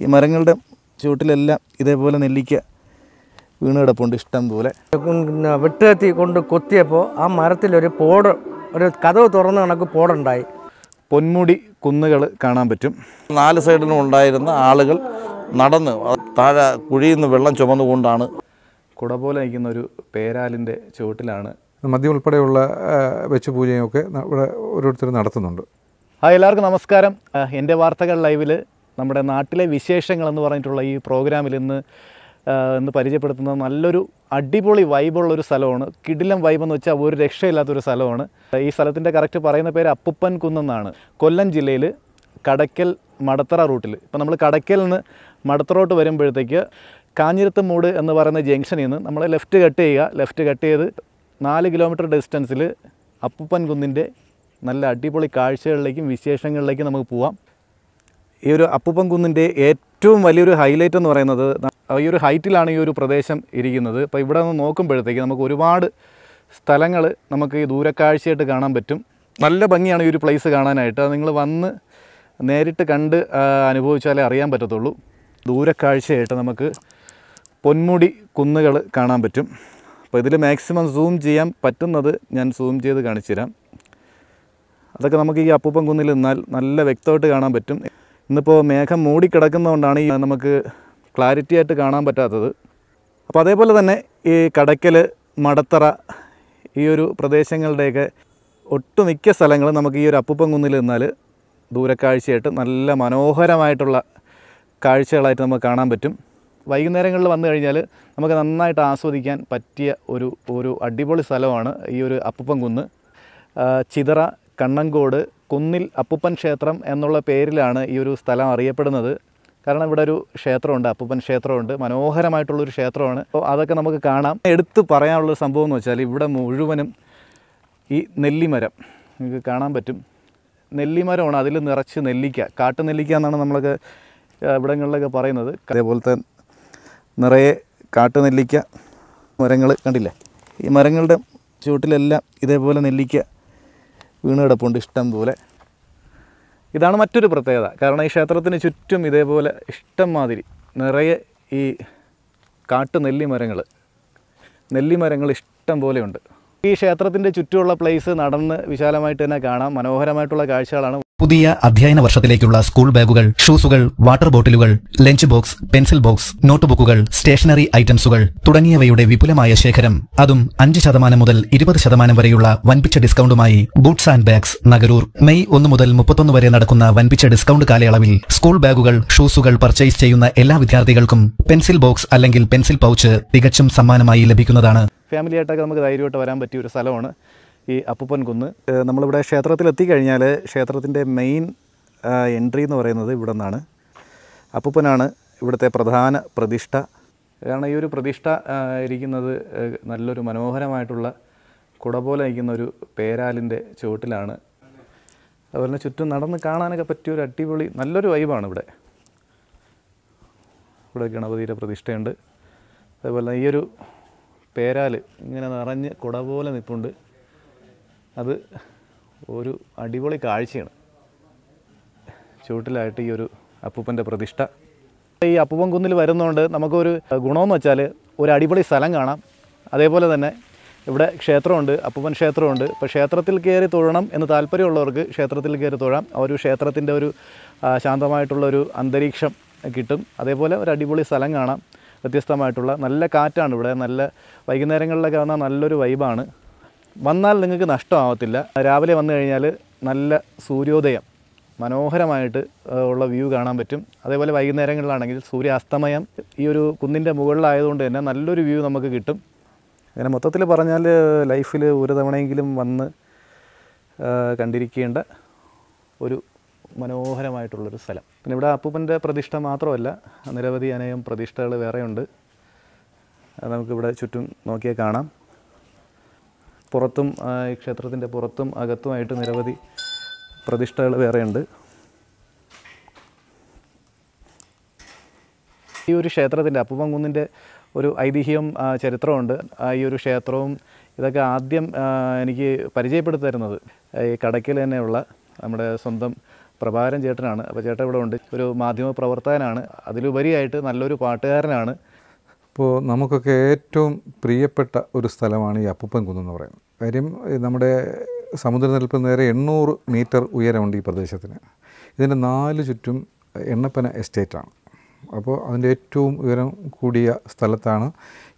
ഈ മരങ്ങളുടെ ചുവട്ടിലെല്ലാം ഇതേപോലെ നെല്ലിക്ക വീണ് കിടപ്പുണ്ട് ഇഷ്ടം പോലെ വെട്ടുകത്തി കൊണ്ട് കൊത്തിയപ്പോൾ ആ മരത്തിലൊരു പോട ഒരു കഥവ് തുറന്ന കണക്ക് പോടുണ്ടായി പൊന്മുടി കുന്നുകൾ കാണാൻ പറ്റും നാല് സൈഡിലും ഉണ്ടായിരുന്ന ആളുകൾ നടന്ന് താഴെ കുഴിയിൽ നിന്ന് വെള്ളം ചുമന്നുകൊണ്ടാണ് കുട പോലെ നിൽക്കുന്ന ഒരു പേരാലിൻ്റെ ചുവട്ടിലാണ് മദ്യം ഉൾപ്പെടെയുള്ള വെച്ച് പൂജയും ഒക്കെ ഇവിടെ ഓരോരുത്തർ നടത്തുന്നുണ്ട് ആ എല്ലാവർക്കും നമസ്കാരം എൻ്റെ വാർത്തകൾ ലൈവിൽ നമ്മുടെ നാട്ടിലെ വിശേഷങ്ങളെന്ന് പറഞ്ഞിട്ടുള്ള ഈ പ്രോഗ്രാമിൽ ഇന്ന് ഇന്ന് പരിചയപ്പെടുത്തുന്ന നല്ലൊരു അടിപൊളി വൈബുള്ളൊരു സ്ഥലമാണ് കിടിലം വൈബ് എന്ന് വെച്ചാൽ ഒരു രക്ഷയില്ലാത്തൊരു സ്ഥലമാണ് ഈ സ്ഥലത്തിൻ്റെ കറക്റ്റ് പറയുന്ന പേര് അപ്പുപ്പൻ കുന്നെന്നാണ് കൊല്ലം ജില്ലയിൽ കടയ്ക്കൽ മടത്തറ റൂട്ടിൽ ഇപ്പോൾ നമ്മൾ കടക്കൽ നിന്ന് മടത്തറോട്ട് വരുമ്പോഴത്തേക്ക് കാഞ്ഞിരത്ത് മൂട് എന്ന് പറയുന്ന ജംഗ്ഷനിൽ നിന്ന് നമ്മൾ ലെഫ്റ്റ് കട്ട് ചെയ്യുക ലെഫ്റ്റ് കട്ട് ചെയ്ത് നാല് കിലോമീറ്റർ ഡിസ്റ്റൻസിൽ അപ്പുപ്പൻ കുന്നിൻ്റെ നല്ല അടിപൊളി കാഴ്ചകളിലേക്കും വിശേഷങ്ങളിലേക്കും നമുക്ക് പോവാം ഈ ഒരു അപ്പുപ്പം കുന്നിൻ്റെ ഏറ്റവും വലിയൊരു ഹൈലൈറ്റ് എന്ന് പറയുന്നത് ഈ ഒരു ഹൈറ്റിലാണ് ഈ ഒരു പ്രദേശം ഇരിക്കുന്നത് അപ്പോൾ ഇവിടെ നിന്ന് നോക്കുമ്പോഴത്തേക്ക് നമുക്ക് ഒരുപാട് സ്ഥലങ്ങൾ നമുക്ക് ഈ ദൂരക്കാഴ്ചയായിട്ട് കാണാൻ പറ്റും നല്ല ഭംഗിയാണ് ഈ ഒരു പ്ലേസ് കാണാനായിട്ട് അത് നിങ്ങൾ വന്ന് നേരിട്ട് കണ്ട് അനുഭവിച്ചാലേ അറിയാൻ പറ്റത്തുള്ളൂ ദൂരക്കാഴ്ചയായിട്ട് നമുക്ക് പൊന്മുടി കുന്നുകൾ കാണാൻ പറ്റും അപ്പോൾ ഇതിൽ മാക്സിമം സൂം ചെയ്യാൻ പറ്റുന്നത് ഞാൻ സൂം ചെയ്ത് കാണിച്ചു തരാം അതൊക്കെ നമുക്ക് ഈ അപ്പൂപ്പം കുന്നിൽ നിന്നാൽ നല്ല വ്യക്തമായിട്ട് കാണാൻ പറ്റും ഇന്നിപ്പോൾ മേഘം മൂടിക്കിടക്കുന്നതുകൊണ്ടാണ് ഈ നമുക്ക് ക്ലാരിറ്റി ആയിട്ട് കാണാൻ പറ്റാത്തത് അപ്പോൾ അതേപോലെ തന്നെ ഈ കടയ്ക്കൽ മടത്തറ ഈ ഒരു പ്രദേശങ്ങളുടെയൊക്കെ ഒട്ടുമിക്ക സ്ഥലങ്ങൾ നമുക്ക് ഈ ഒരു അപ്പുപ്പം കുന്നിൽ നിന്നാൽ ദൂരക്കാഴ്ചയായിട്ട് നല്ല മനോഹരമായിട്ടുള്ള കാഴ്ചകളായിട്ട് നമുക്ക് കാണാൻ പറ്റും വൈകുന്നേരങ്ങളിൽ വന്നു കഴിഞ്ഞാൽ നമുക്ക് നന്നായിട്ട് ആസ്വദിക്കാൻ പറ്റിയ ഒരു ഒരു അടിപൊളി സ്ഥലമാണ് ഈ ഒരു അപ്പുപ്പം കുന്ന് ചിതറ കണ്ണങ്കോട് കുന്നിൽ അപ്പുപ്പൻ ക്ഷേത്രം എന്നുള്ള പേരിലാണ് ഈ ഒരു സ്ഥലം അറിയപ്പെടുന്നത് കാരണം ഇവിടെ ഒരു ക്ഷേത്രമുണ്ട് അപ്പുപ്പൻ ക്ഷേത്രമുണ്ട് മനോഹരമായിട്ടുള്ളൊരു ക്ഷേത്രമാണ് അപ്പോൾ അതൊക്കെ നമുക്ക് കാണാം എടുത്തു പറയാനുള്ളൊരു സംഭവം എന്ന് വെച്ചാൽ ഇവിടെ മുഴുവനും ഈ നെല്ലിമരം നിങ്ങൾക്ക് കാണാൻ പറ്റും നെല്ലിമരമാണ് അതിൽ നിറച്ച് നെല്ലിക്ക കാട്ടു നെല്ലിക്ക എന്നാണ് നമ്മളൊക്കെ ഇവിടങ്ങളിലൊക്കെ പറയുന്നത് അതേപോലത്തെ നിറയെ കാട്ടു നെല്ലിക്ക മരങ്ങൾ കണ്ടില്ലേ ഈ മരങ്ങളുടെ ചുവട്ടിലെല്ലാം ഇതേപോലെ നെല്ലിക്ക വീണ് കിടപ്പുണ്ട് ഇഷ്ടം പോലെ ഇതാണ് മറ്റൊരു പ്രത്യേകത കാരണം ഈ ക്ഷേത്രത്തിന് ചുറ്റും ഇതേപോലെ ഇഷ്ടം മാതിരി നിറയെ ഈ കാട്ടു നെല്ലിമരങ്ങൾ നെല്ലിമരങ്ങൾ ഇഷ്ടം പോലെയുണ്ട് ഈ ക്ഷേത്രത്തിന്റെ ചുറ്റുമുള്ള പ്ലേസ് നടന്ന് വിശാലമായിട്ട് തന്നെ കാണാം മനോഹരമായിട്ടുള്ള കാഴ്ചകളാണ് പുതിയ അധ്യയന വർഷത്തിലേക്കുള്ള സ്കൂൾ ബാഗുകൾ ഷൂസുകൾ വാട്ടർ ബോട്ടിലുകൾ lunch box pencil box note ബുക്കുകൾ സ്റ്റേഷനറി ഐറ്റംസുകൾ തുടങ്ങിയവയുടെ വിപുലമായ ശേഖരം അതും അഞ്ച് ശതമാനം മുതൽ ഇരുപത് ശതമാനം വരെയുള്ള വൻപിച്ച ഡിസ്കൗണ്ടുമായി boots and bags Nagaroor May ഒന്ന് മുതൽ മുപ്പത്തൊന്ന് വരെ നടക്കുന്ന വൻപിച്ച ഡിസ്കൗണ്ട് കാലയളവിൽ സ്കൂൾ ബാഗുകൾ ഷൂസുകൾ പർച്ചേസ് ചെയ്യുന്ന എല്ലാ വിദ്യാർത്ഥികൾക്കും പെൻസിൽ ബോക്സ് അല്ലെങ്കിൽ പെൻസിൽ പൗച്ച് തികച്ചും സമ്മാനമായി ലഭിക്കുന്നതാണ് ഫാമിലി ആയിട്ടൊക്കെ നമുക്ക് ധൈര്യമായിട്ട് വരാൻ പറ്റിയ ഒരു സ്ഥലമാണ് ഈ അപ്പൂപ്പൻ കുന്ന് നമ്മളിവിടെ കഴിഞ്ഞാൽ ക്ഷേത്രത്തിൻ്റെ മെയിൻ എൻട്രി എന്ന് പറയുന്നത് ഇവിടെ നിന്നാണ് അപ്പൂപ്പനാണ് ഇവിടുത്തെ പ്രധാന പ്രതിഷ്ഠ കാരണം ഈ ഒരു പ്രതിഷ്ഠ ഇരിക്കുന്നത് നല്ലൊരു മനോഹരമായിട്ടുള്ള കുട പോലെ ഇരിക്കുന്ന ഒരു പേരാലിൻ്റെ ചുവട്ടിലാണ് അതുപോലെ ചുറ്റും നടന്ന് കാണാനൊക്കെ പറ്റിയ ഒരു അടിപൊളി നല്ലൊരു വൈബാണ് ഇവിടെ ഇവിടെ ഗണപതിയുടെ പ്രതിഷ്ഠയുണ്ട് അതുപോലെ ഈ ഒരു പേരാൽ ഇങ്ങനെ നിറഞ്ഞ് കുട പോലെ നിൽപ്പുണ്ട് അത് ഒരു അടിപൊളി കാഴ്ചയാണ് ചുവട്ടിലായിട്ട് ഈ ഒരു അപ്പൂപ്പൻ്റെ പ്രതിഷ്ഠ ഈ അപ്പൂപ്പൻ കുന്നിൽ വരുന്നതുകൊണ്ട് നമുക്കൊരു ഗുണമെന്ന് വെച്ചാൽ ഒരു അടിപൊളി സ്ഥലം കാണാം അതേപോലെ തന്നെ ഇവിടെ ക്ഷേത്രമുണ്ട് അപ്പൂപ്പൻ ക്ഷേത്രമുണ്ട് ഇപ്പോൾ ക്ഷേത്രത്തിൽ കയറി തൊഴണം എന്ന് താല്പര്യമുള്ളവർക്ക് ക്ഷേത്രത്തിൽ കയറി തൊഴാം ആ ഒരു ക്ഷേത്രത്തിൻ്റെ ഒരു ശാന്തമായിട്ടുള്ളൊരു അന്തരീക്ഷം കിട്ടും അതേപോലെ ഒരു അടിപൊളി സ്ഥലം കാണാം വ്യത്യസ്തമായിട്ടുള്ള നല്ല കാറ്റാണ് ഇവിടെ നല്ല വൈകുന്നേരങ്ങളിലൊക്കെ വന്നാൽ നല്ലൊരു വൈബാണ് വന്നാൽ നിങ്ങൾക്ക് നഷ്ടമാവത്തില്ല രാവിലെ വന്നു കഴിഞ്ഞാൽ നല്ല സൂര്യോദയം മനോഹരമായിട്ട് ഉള്ള വ്യൂ കാണാൻ പറ്റും അതേപോലെ വൈകുന്നേരങ്ങളിലാണെങ്കിൽ അസ്തമയം ഈ ഒരു കുന്നിൻ്റെ മുകളിലായതുകൊണ്ട് തന്നെ നല്ലൊരു വ്യൂ നമുക്ക് കിട്ടും അങ്ങനെ മൊത്തത്തിൽ പറഞ്ഞാൽ ലൈഫിൽ ഒരു തവണയെങ്കിലും വന്ന് കണ്ടിരിക്കേണ്ട ഒരു മനോഹരമായിട്ടുള്ളൊരു സ്ഥലം പിന്നെ ഇവിടെ അപ്പൂപ്പൻ്റെ പ്രതിഷ്ഠ മാത്രമല്ല നിരവധി അനേകം പ്രതിഷ്ഠകൾ വേറെയുണ്ട് അത് നമുക്കിവിടെ ചുറ്റും നോക്കിയാൽ കാണാം പുറത്തും ഈ ക്ഷേത്രത്തിൻ്റെ പുറത്തും അകത്തുമായിട്ട് നിരവധി പ്രതിഷ്ഠകൾ വേറെയുണ്ട് ഈ ഒരു ക്ഷേത്രത്തിൻ്റെ അപ്പുപങ്കുന്നിൻ്റെ ഒരു ഐതിഹ്യം ചരിത്രമുണ്ട് ഈ ഒരു ക്ഷേത്രവും ഇതൊക്കെ ആദ്യം എനിക്ക് പരിചയപ്പെടുത്തി തരുന്നത് ഈ കടക്കിൽ തന്നെയുള്ള നമ്മുടെ സ്വന്തം പ്രഭാകരൻ ചേട്ടനാണ് അപ്പോൾ ചേട്ടൻ ഇവിടെ ഉണ്ട് ഒരു മാധ്യമ പ്രവർത്തകനാണ് അതിലുപരിയായിട്ട് നല്ലൊരു പാട്ടുകാരനാണ് ഇപ്പോൾ നമുക്കൊക്കെ ഏറ്റവും പ്രിയപ്പെട്ട ഒരു സ്ഥലമാണ് ഈ അപ്പൂപ്പൻ കുന്നെന്ന് പറയുന്നത് കാര്യം നമ്മുടെ സമുദ്രനിരപ്പിൽ നേരെ എണ്ണൂറ് മീറ്റർ ഉയരമുണ്ട് ഈ പ്രദേശത്തിന് ഇതിൻ്റെ നാല് ചുറ്റും എണ്ണപ്പന എസ്റ്റേറ്റാണ് അപ്പോൾ അതിൻ്റെ ഏറ്റവും ഉയരം കൂടിയ സ്ഥലത്താണ്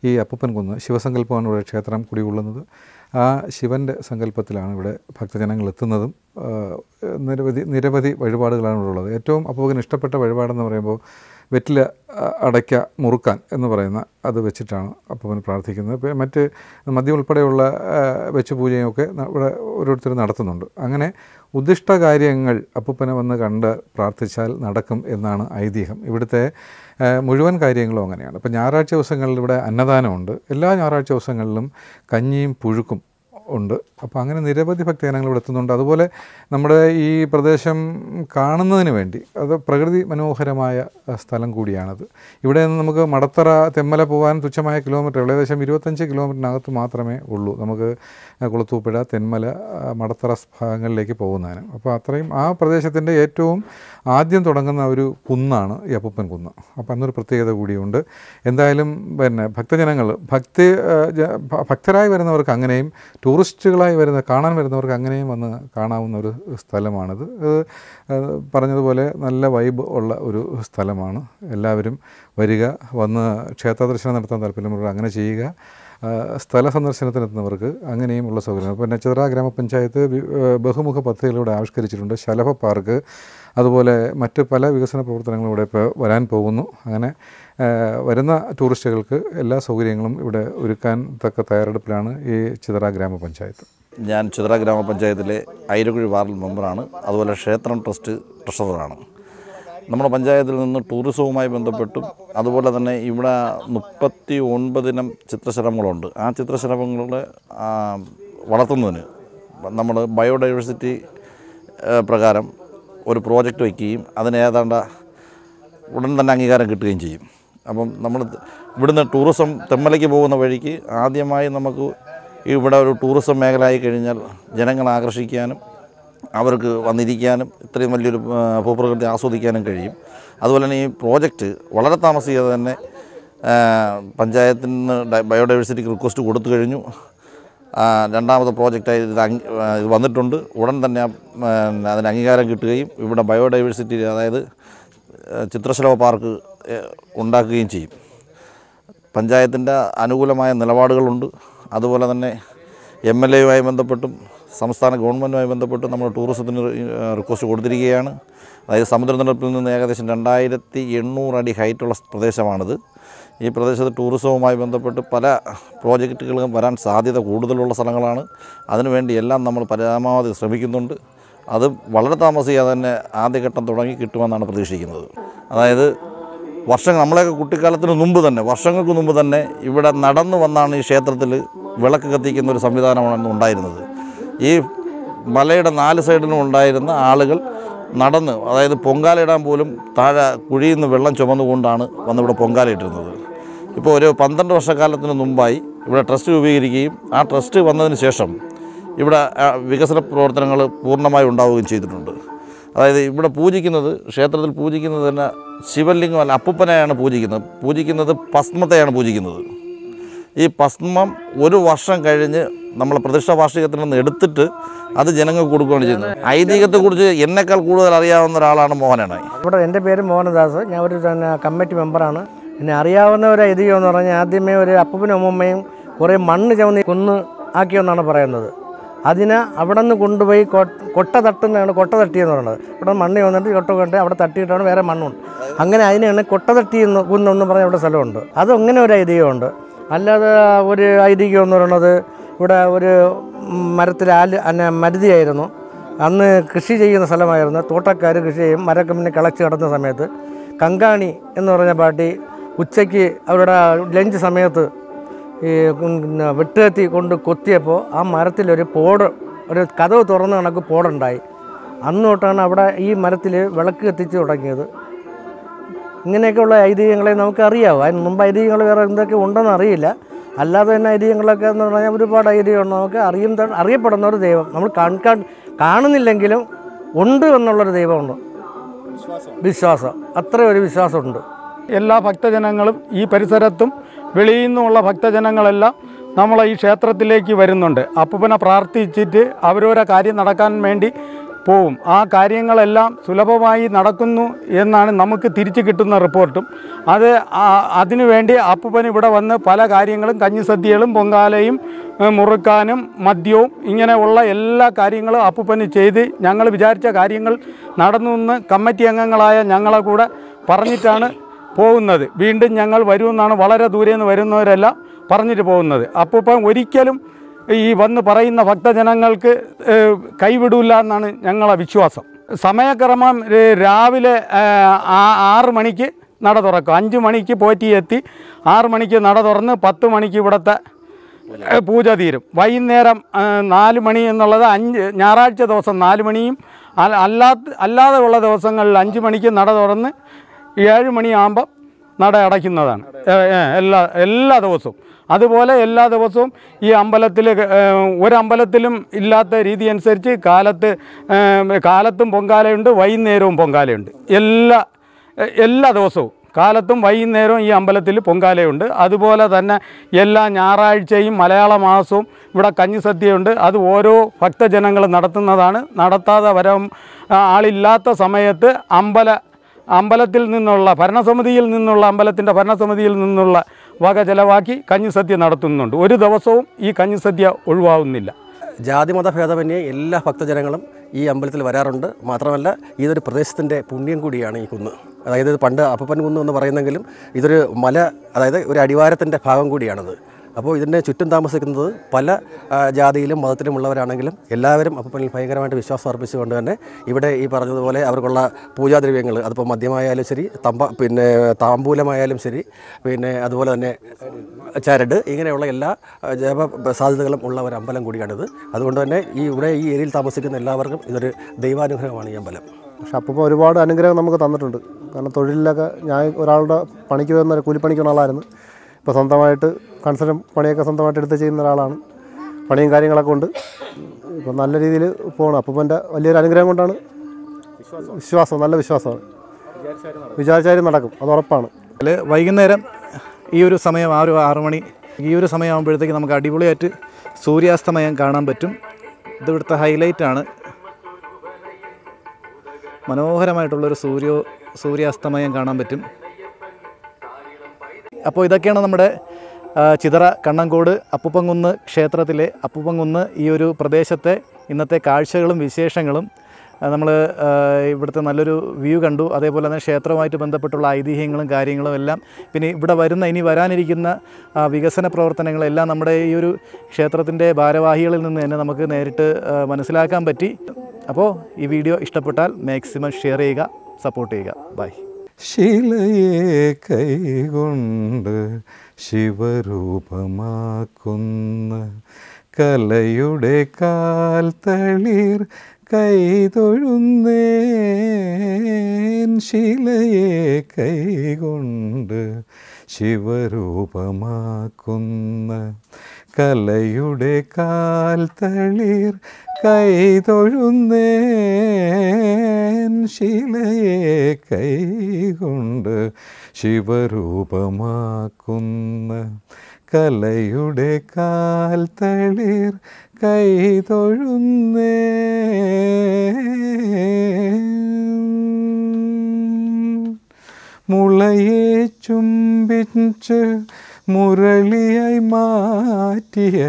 ഈ അപ്പൂപ്പൻ കുന്ന് ശിവസങ്കല്പമാണ് ഇവിടെ ക്ഷേത്രം ഉള്ളുന്നത് ആ ശിവൻ്റെ സങ്കല്പത്തിലാണ് ഇവിടെ ഭക്തജനങ്ങൾ എത്തുന്നതും നിരവധി നിരവധി വഴിപാടുകളാണ് ഇവിടെ ഉള്ളത് ഏറ്റവും അപ്പോകിന് ഇഷ്ടപ്പെട്ട വഴിപാടെന്ന് പറയുമ്പോൾ വെറ്റില അടയ്ക്ക മുറുക്കാൻ എന്ന് പറയുന്ന അത് വെച്ചിട്ടാണ് അപ്പവൻ പ്രാർത്ഥിക്കുന്നത് മറ്റ് മദ്യം ഉൾപ്പെടെയുള്ള വെച്ച് പൂജയും ഒക്കെ ഇവിടെ ഓരോരുത്തർ നടത്തുന്നുണ്ട് അങ്ങനെ ഉദ്ദിഷ്ട കാര്യങ്ങൾ അപ്പൂപ്പനെ വന്ന് കണ്ട് പ്രാർത്ഥിച്ചാൽ നടക്കും എന്നാണ് ഐതിഹ്യം ഇവിടുത്തെ മുഴുവൻ കാര്യങ്ങളും അങ്ങനെയാണ് അപ്പോൾ ഞായറാഴ്ച ദിവസങ്ങളിൽ ഇവിടെ അന്നദാനമുണ്ട് എല്ലാ ഞായറാഴ്ച ദിവസങ്ങളിലും കഞ്ഞിയും പുഴുക്കും ഉണ്ട് അപ്പോൾ അങ്ങനെ നിരവധി ഭക്തജനങ്ങൾ ഇവിടെ എത്തുന്നുണ്ട് അതുപോലെ നമ്മുടെ ഈ പ്രദേശം കാണുന്നതിന് വേണ്ടി അത് പ്രകൃതി മനോഹരമായ സ്ഥലം കൂടിയാണത് ഇവിടെ നിന്ന് നമുക്ക് മടത്തറ തെമ്മല പോകാൻ തുച്ഛമായ കിലോമീറ്റർ ഏകദേശം ഇരുപത്തഞ്ച് കിലോമീറ്ററിനകത്ത് മാത്രമേ ഉള്ളൂ നമുക്ക് കുളത്തൂപ്പുഴ തെന്മല മടത്തറ ഭാഗങ്ങളിലേക്ക് പോകുന്നതിന് അപ്പോൾ അത്രയും ആ പ്രദേശത്തിൻ്റെ ഏറ്റവും ആദ്യം തുടങ്ങുന്ന ഒരു കുന്നാണ് ഈ അപ്പൂപ്പൻ കുന്ന് അപ്പം അന്നൊരു പ്രത്യേകത കൂടിയുണ്ട് എന്തായാലും പിന്നെ ഭക്തജനങ്ങൾ ഭക്തി ഭക്തരായി വരുന്നവർക്ക് അങ്ങനെയും ടൂറിസ്റ്റുകളായി വരുന്ന കാണാൻ വരുന്നവർക്ക് അങ്ങനെയും വന്ന് കാണാവുന്ന ഒരു സ്ഥലമാണിത് പറഞ്ഞതുപോലെ നല്ല വൈബ് ഉള്ള ഒരു സ്ഥലമാണ് എല്ലാവരും വരിക വന്ന് ക്ഷേത്രദർശനം നടത്താൻ താല്പര്യമുള്ളവർ അങ്ങനെ ചെയ്യുക സ്ഥല സന്ദർശനത്തിനെത്തുന്നവർക്ക് അങ്ങനെയും ഉള്ള സൗകര്യങ്ങൾ ഇപ്പോൾ നെച്ചതറ ഗ്രാമപഞ്ചായത്ത് ബഹുമുഖ പദ്ധതികളിലൂടെ ആവിഷ്കരിച്ചിട്ടുണ്ട് ശലഭ പാർക്ക് അതുപോലെ മറ്റ് പല വികസന പ്രവർത്തനങ്ങളിലൂടെ ഇപ്പോൾ വരാൻ പോകുന്നു അങ്ങനെ വരുന്ന ടൂറിസ്റ്റുകൾക്ക് എല്ലാ സൗകര്യങ്ങളും ഇവിടെ ഒരുക്കാൻ തക്ക തയ്യാറെടുപ്പിലാണ് ഈ ചിതറ ഗ്രാമപഞ്ചായത്ത് ഞാൻ ചിതറ ഗ്രാമപഞ്ചായത്തിലെ ഐരകുഴി വാർഡ് മെമ്പറാണ് അതുപോലെ ക്ഷേത്രം ട്രസ്റ്റ് ട്രഷററാണ് നമ്മുടെ പഞ്ചായത്തിൽ നിന്ന് ടൂറിസവുമായി ബന്ധപ്പെട്ടും അതുപോലെ തന്നെ ഇവിടെ മുപ്പത്തി ഒൻപതിനം ചിത്രശ്രമങ്ങളുണ്ട് ആ ചിത്രശ്രമങ്ങളുടെ വളർത്തുന്നതിന് നമ്മൾ ബയോഡൈവേഴ്സിറ്റി പ്രകാരം ഒരു പ്രോജക്റ്റ് വയ്ക്കുകയും അതിന് ഉടൻ തന്നെ അംഗീകാരം കിട്ടുകയും ചെയ്യും അപ്പം നമ്മൾ ഇവിടുന്ന് ടൂറിസം തെമ്മലയ്ക്ക് പോകുന്ന വഴിക്ക് ആദ്യമായി നമുക്ക് ഇവിടെ ഒരു ടൂറിസം മേഖല ആയി കഴിഞ്ഞാൽ ജനങ്ങളെ ആകർഷിക്കാനും അവർക്ക് വന്നിരിക്കാനും ഇത്രയും വലിയൊരു ഭൂപ്രകൃതി ആസ്വദിക്കാനും കഴിയും അതുപോലെ തന്നെ ഈ പ്രോജക്റ്റ് വളരെ താമസിക്കാതെ തന്നെ പഞ്ചായത്തിൽ നിന്ന് ബയോഡൈവേഴ്സിറ്റിക്ക് റിക്വസ്റ്റ് കൊടുത്തു കഴിഞ്ഞു രണ്ടാമത്തെ പ്രോജക്റ്റായി ഇത് ഇത് വന്നിട്ടുണ്ട് ഉടൻ തന്നെ അതിന് അംഗീകാരം കിട്ടുകയും ഇവിടെ ബയോഡൈവേഴ്സിറ്റി അതായത് ചിത്രശലഭ പാർക്ക് ഉണ്ടാക്കുകയും ചെയ്യും പഞ്ചായത്തിൻ്റെ അനുകൂലമായ നിലപാടുകളുണ്ട് അതുപോലെ തന്നെ എം എൽ എയുമായി ബന്ധപ്പെട്ടും സംസ്ഥാന ഗവൺമെൻറ്റുമായി ബന്ധപ്പെട്ട് നമ്മൾ ടൂറിസത്തിന് റിക്വസ്റ്റ് കൊടുത്തിരിക്കുകയാണ് അതായത് സമുദ്രനിരപ്പിൽ നിന്ന് ഏകദേശം രണ്ടായിരത്തി എണ്ണൂറ് അടി ഹൈറ്റുള്ള പ്രദേശമാണിത് ഈ പ്രദേശത്ത് ടൂറിസവുമായി ബന്ധപ്പെട്ട് പല പ്രോജക്റ്റുകളും വരാൻ സാധ്യത കൂടുതലുള്ള സ്ഥലങ്ങളാണ് അതിനുവേണ്ടി എല്ലാം നമ്മൾ പരമാവധി ശ്രമിക്കുന്നുണ്ട് അത് വളരെ താമസിയാതെ തന്നെ ആദ്യഘട്ടം തുടങ്ങി കിട്ടുമെന്നാണ് പ്രതീക്ഷിക്കുന്നത് അതായത് വർഷങ്ങൾ നമ്മളെയൊക്കെ കുട്ടിക്കാലത്തിന് മുമ്പ് തന്നെ വർഷങ്ങൾക്ക് മുമ്പ് തന്നെ ഇവിടെ നടന്നു വന്നാണ് ഈ ക്ഷേത്രത്തിൽ വിളക്ക് കത്തിക്കുന്ന ഒരു സംവിധാനമാണ് ഉണ്ടായിരുന്നത് ഈ മലയുടെ നാല് സൈഡിലും ഉണ്ടായിരുന്ന ആളുകൾ നടന്ന് അതായത് പൊങ്കാലയിടാൻ പോലും താഴെ കുഴിയിൽ നിന്ന് വെള്ളം ചുമന്നുകൊണ്ടാണ് വന്നിവിടെ പൊങ്കാലയിട്ടിരുന്നത് ഇപ്പോൾ ഒരു പന്ത്രണ്ട് വർഷക്കാലത്തിന് മുമ്പായി ഇവിടെ ട്രസ്റ്റ് രൂപീകരിക്കുകയും ആ ട്രസ്റ്റ് വന്നതിന് ശേഷം ഇവിടെ വികസന പ്രവർത്തനങ്ങൾ പൂർണ്ണമായി ഉണ്ടാവുകയും ചെയ്തിട്ടുണ്ട് അതായത് ഇവിടെ പൂജിക്കുന്നത് ക്ഷേത്രത്തിൽ പൂജിക്കുന്നത് തന്നെ ശിവലിംഗം അല്ല അപ്പൂപ്പനെയാണ് പൂജിക്കുന്നത് പൂജിക്കുന്നത് ഭസ്മത്തെയാണ് പൂജിക്കുന്നത് ഈ ഭസ്മം ഒരു വർഷം കഴിഞ്ഞ് നമ്മൾ പ്രതിഷ്ഠ വാർഷികത്തിൽ നിന്ന് എടുത്തിട്ട് അത് ജനങ്ങൾക്ക് കൊടുക്കുകയാണ് ചെയ്യുന്നത് ഐതിഹ്യത്തെക്കുറിച്ച് എന്നെക്കാൾ കൂടുതൽ അറിയാവുന്ന ഒരാളാണ് മോഹനാണ് ഇവിടെ എൻ്റെ പേര് മോഹനദാസ് ഞാൻ ഒരു കമ്മിറ്റി മെമ്പറാണ് എന്നെ അറിയാവുന്ന ഒരു ഐതിഹ്യം എന്ന് പറഞ്ഞാൽ ആദ്യമേ ഒരു അപ്പനും അമ്മമ്മയും കുറേ മണ്ണ് ചവന്നി കൊന്ന് ആക്കിയെന്നാണ് പറയുന്നത് അതിനെ അവിടെ നിന്ന് കൊണ്ടുപോയി കൊട്ട തട്ടുന്നതാണ് കൊട്ട തട്ടിയെന്ന് പറയുന്നത് ഇവിടെ മണ്ണ് വന്നിട്ട് കൊട്ട കൊണ്ട് അവിടെ തട്ടിയിട്ടാണ് വേറെ മണ്ണുണ്ട് അങ്ങനെ അതിനെയാണ് കൊട്ട തട്ടി എന്ന് കുന്നെന്ന് പറഞ്ഞ ഇവിടെ സ്ഥലമുണ്ട് അതങ്ങനെ ഒരു ഐതിഹ്യമുണ്ട് അല്ലാതെ ഒരു ഐതിഹ്യം എന്ന് പറയുന്നത് ഇവിടെ ഒരു മരത്തിൽ അന്നെ മരുതിയായിരുന്നു അന്ന് കൃഷി ചെയ്യുന്ന സ്ഥലമായിരുന്നു തോട്ടക്കാർ കൃഷി ചെയ്യും പിന്നെ കിളച്ച് കിടന്ന സമയത്ത് കങ്കാണി എന്ന് പറഞ്ഞ പാട്ടി ഉച്ചയ്ക്ക് അവരുടെ ലഞ്ച് സമയത്ത് ഈ വെട്ടുകത്തി കൊണ്ട് കൊത്തിയപ്പോൾ ആ മരത്തിലൊരു പോട് ഒരു കഥവ് തുറന്ന കണക്ക് പോടുണ്ടായി അന്ന് തൊട്ടാണ് അവിടെ ഈ മരത്തിൽ വിളക്ക് കത്തിച്ച് തുടങ്ങിയത് ഇങ്ങനെയൊക്കെയുള്ള ഐതിഹ്യങ്ങളെ നമുക്കറിയാവും അതിന് മുമ്പ് ഐതിഹ്യങ്ങൾ വേറെ എന്തൊക്കെ ഉണ്ടെന്ന് അറിയില്ല അല്ലാതെ തന്നെ ഐതിഹ്യങ്ങളൊക്കെ എന്ന് പറഞ്ഞാൽ ഒരുപാട് ഐതിഹ്യമാണ് നമുക്ക് അറിയും അറിയപ്പെടുന്ന ഒരു ദൈവം നമ്മൾ കാൺ കാണുന്നില്ലെങ്കിലും ഉണ്ട് എന്നുള്ളൊരു ദൈവമുണ്ട് വിശ്വാസം അത്ര ഒരു വിശ്വാസമുണ്ട് എല്ലാ ഭക്തജനങ്ങളും ഈ പരിസരത്തും വെളിയിൽ നിന്നുള്ള ഭക്തജനങ്ങളെല്ലാം നമ്മൾ ഈ ക്ഷേത്രത്തിലേക്ക് വരുന്നുണ്ട് അപ്പുപ്പനെ പ്രാർത്ഥിച്ചിട്ട് അവരോരോ കാര്യം നടക്കാൻ വേണ്ടി പോവും ആ കാര്യങ്ങളെല്ലാം സുലഭമായി നടക്കുന്നു എന്നാണ് നമുക്ക് തിരിച്ചു കിട്ടുന്ന റിപ്പോർട്ടും അത് അതിനുവേണ്ടി അപ്പുപ്പൻ ഇവിടെ വന്ന് പല കാര്യങ്ങളും കഞ്ഞിസദ്യകളും പൊങ്കാലയും മുറുക്കാനും മദ്യവും ഇങ്ങനെയുള്ള എല്ലാ കാര്യങ്ങളും അപ്പുപ്പന് ചെയ്ത് ഞങ്ങൾ വിചാരിച്ച കാര്യങ്ങൾ നടന്നു എന്ന് കമ്മിറ്റി അംഗങ്ങളായ ഞങ്ങളെ കൂടെ പറഞ്ഞിട്ടാണ് പോകുന്നത് വീണ്ടും ഞങ്ങൾ വരുമെന്നാണ് വളരെ ദൂരെ നിന്ന് വരുന്നവരെല്ലാം പറഞ്ഞിട്ട് പോകുന്നത് അപ്പൂപ്പൻ ഒരിക്കലും ഈ വന്ന് പറയുന്ന ഭക്തജനങ്ങൾക്ക് കൈവിടൂല എന്നാണ് ഞങ്ങളെ വിശ്വാസം സമയക്രമം രാവിലെ ആറ് മണിക്ക് നട തുറക്കും അഞ്ച് മണിക്ക് പോറ്റി എത്തി ആറ് മണിക്ക് നട തുറന്ന് പത്ത് മണിക്ക് ഇവിടുത്തെ പൂജ തീരും വൈകുന്നേരം നാല് മണി എന്നുള്ളത് അഞ്ച് ഞായറാഴ്ച ദിവസം നാല് മണിയും അല്ലാത്ത അല്ലാതെ ഉള്ള ദിവസങ്ങളിൽ അഞ്ച് മണിക്ക് നട തുറന്ന് ഏഴ് മണിയാകുമ്പോൾ നട അടയ്ക്കുന്നതാണ് എല്ലാ എല്ലാ ദിവസവും അതുപോലെ എല്ലാ ദിവസവും ഈ അമ്പലത്തിൽ ഒരമ്പലത്തിലും ഇല്ലാത്ത രീതി അനുസരിച്ച് കാലത്ത് കാലത്തും പൊങ്കാലയുണ്ട് വൈകുന്നേരവും പൊങ്കാലയുണ്ട് എല്ലാ എല്ലാ ദിവസവും കാലത്തും വൈകുന്നേരവും ഈ അമ്പലത്തിൽ പൊങ്കാലയുണ്ട് അതുപോലെ തന്നെ എല്ലാ ഞായറാഴ്ചയും മലയാള മാസവും ഇവിടെ കഞ്ഞിസദ്യയുണ്ട് അത് ഓരോ ഭക്തജനങ്ങൾ നടത്തുന്നതാണ് നടത്താതെ വരം ആളില്ലാത്ത സമയത്ത് അമ്പല അമ്പലത്തിൽ നിന്നുള്ള ഭരണസമിതിയിൽ നിന്നുള്ള അമ്പലത്തിൻ്റെ ഭരണസമിതിയിൽ നിന്നുള്ള വക ചെലവാക്കി കഞ്ഞിസദ്യ നടത്തുന്നുണ്ട് ഒരു ദിവസവും ഈ കഞ്ഞിസദ്യ ഒഴിവാകുന്നില്ല ജാതിമത ഭേദമന്യേ എല്ലാ ഭക്തജനങ്ങളും ഈ അമ്പലത്തിൽ വരാറുണ്ട് മാത്രമല്ല ഇതൊരു പ്രദേശത്തിൻ്റെ പുണ്യം കൂടിയാണ് ഈ കുന്ന് അതായത് പണ്ട് അപ്പപ്പൻ കുന്ന് എന്ന് പറയുന്നെങ്കിലും ഇതൊരു മല അതായത് ഒരു അടിവാരത്തിൻ്റെ ഭാഗം കൂടിയാണത് അപ്പോൾ ഇതിൻ്റെ ചുറ്റും താമസിക്കുന്നത് പല ജാതിയിലും മതത്തിലുമുള്ളവരാണെങ്കിലും എല്ലാവരും അപ്പപ്പനിൽ ഭയങ്കരമായിട്ട് വിശ്വാസം അർപ്പിച്ചുകൊണ്ട് തന്നെ ഇവിടെ ഈ പറഞ്ഞതുപോലെ അവർക്കുള്ള പൂജാദ്രവ്യങ്ങൾ അതിപ്പോൾ മദ്യമായാലും ശരി തമ്പ പിന്നെ താമ്പൂലമായാലും ശരി പിന്നെ അതുപോലെ തന്നെ ചരട് ഇങ്ങനെയുള്ള എല്ലാ ജപ സാധ്യതകളും ഉള്ള ഒരു അമ്പലം കൂടിയാണിത് അതുകൊണ്ട് തന്നെ ഈ ഇവിടെ ഈ ഏരിയയിൽ താമസിക്കുന്ന എല്ലാവർക്കും ഇതൊരു ദൈവാനുഗ്രഹമാണ് ഈ അമ്പലം പക്ഷെ അപ്പോൾ ഒരുപാട് അനുഗ്രഹം നമുക്ക് തന്നിട്ടുണ്ട് കാരണം തൊഴിലിലൊക്കെ ഞാൻ ഒരാളുടെ പണിക്ക് വരുന്ന കൂലിപ്പണിക്കുന്ന ആളായിരുന്നു ഇപ്പോൾ സ്വന്തമായിട്ട് കൺസലും പണിയൊക്കെ സ്വന്തമായിട്ട് എടുത്ത് ചെയ്യുന്ന ഒരാളാണ് പണിയും കാര്യങ്ങളൊക്കെ ഉണ്ട് ഇപ്പോൾ നല്ല രീതിയിൽ പോകണം എൻ്റെ വലിയൊരു അനുഗ്രഹം കൊണ്ടാണ് വിശ്വാസം നല്ല വിശ്വാസമാണ് വിചാരിച്ചാലും നടക്കും അത് ഉറപ്പാണ് അല്ലെ വൈകുന്നേരം ഈ ഒരു സമയം ആ ഒരു ആറുമണി ഈ ഒരു സമയമാകുമ്പോഴത്തേക്ക് നമുക്ക് അടിപൊളിയായിട്ട് സൂര്യാസ്തമയം കാണാൻ പറ്റും ഇതിവിടുത്തെ ഹൈലൈറ്റാണ് മനോഹരമായിട്ടുള്ളൊരു സൂര്യോ സൂര്യാസ്തമയം കാണാൻ പറ്റും അപ്പോൾ ഇതൊക്കെയാണ് നമ്മുടെ ചിതറ കണ്ണങ്കോട് അപ്പുപ്പങ്കുന്ന് ക്ഷേത്രത്തിലെ അപ്പുപ്പങ്കുന്ന് ഈ ഒരു പ്രദേശത്തെ ഇന്നത്തെ കാഴ്ചകളും വിശേഷങ്ങളും നമ്മൾ ഇവിടുത്തെ നല്ലൊരു വ്യൂ കണ്ടു അതേപോലെ തന്നെ ക്ഷേത്രവുമായിട്ട് ബന്ധപ്പെട്ടുള്ള ഐതിഹ്യങ്ങളും കാര്യങ്ങളും എല്ലാം പിന്നെ ഇവിടെ വരുന്ന ഇനി വരാനിരിക്കുന്ന വികസന പ്രവർത്തനങ്ങളെല്ലാം നമ്മുടെ ഈ ഒരു ക്ഷേത്രത്തിൻ്റെ ഭാരവാഹികളിൽ നിന്ന് തന്നെ നമുക്ക് നേരിട്ട് മനസ്സിലാക്കാൻ പറ്റി അപ്പോൾ ഈ വീഡിയോ ഇഷ്ടപ്പെട്ടാൽ മാക്സിമം ഷെയർ ചെയ്യുക സപ്പോർട്ട് ചെയ്യുക ബൈ ശിലയെ കൈകൊണ്ട് ശിവരൂപമാക്കുന്ന കലയുടെ കാൽ തളിർ കൈതൊഴുന്നേൻ ശിലയെ കൈകൊണ്ട് ശിവരൂപമാക്കുന്ന കലയുടെ കാൽ തളിർ കൈതൊഴുന്നേൻ ശിലയെ കൊണ്ട് ശിവരൂപമാക്കുന്ന കലയുടെ കാൽ തളിർ കൈതൊഴുന്നേ മുളയെ ചുംബിച്ച് മുരളിയായി മാറ്റിയ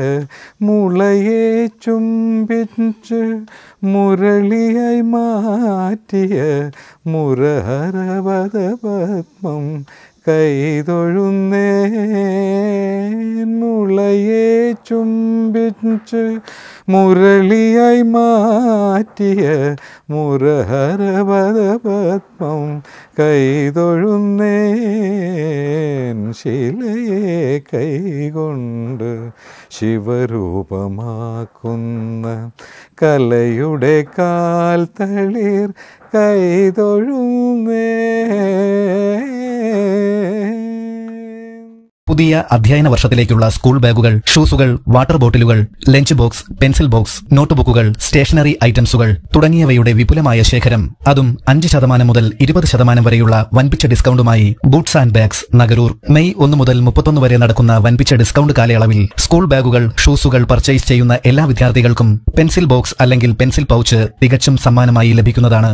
മുളയെ ചുംബിച്ച് മുരളിയായി മാറ്റിയ മുരഹരവത പത്മം കൈതൊഴുന്നേളയെ ചുംബിച്ച് മുരളിയായി മാറ്റിയ മുരഹരപദ പത്മം ശിലയെ കൈകൊണ്ട് ശിവരൂപമാക്കുന്ന കലയുടെ കാൽ തളിർ കൈതൊഴുന്നേ പുതിയ അധ്യയന വർഷത്തിലേക്കുള്ള സ്കൂൾ ബാഗുകൾ ഷൂസുകൾ വാട്ടർ ബോട്ടിലുകൾ lunch box pencil box note ബുക്കുകൾ സ്റ്റേഷനറി ഐറ്റംസുകൾ തുടങ്ങിയവയുടെ വിപുലമായ ശേഖരം അതും അഞ്ച് ശതമാനം മുതൽ ഇരുപത് ശതമാനം വരെയുള്ള വൻപിച്ച ഡിസ്കൗണ്ടുമായി boots and bags Nagaroor May ഒന്ന് മുതൽ മുപ്പത്തൊന്ന് വരെ നടക്കുന്ന വൻപിച്ച ഡിസ്കൗണ്ട് കാലയളവിൽ സ്കൂൾ ബാഗുകൾ ഷൂസുകൾ പർച്ചേസ് ചെയ്യുന്ന എല്ലാ വിദ്യാർത്ഥികൾക്കും പെൻസിൽ ബോക്സ് അല്ലെങ്കിൽ പെൻസിൽ പൗച്ച് തികച്ചും സമ്മാനമായി ലഭിക്കുന്നതാണ്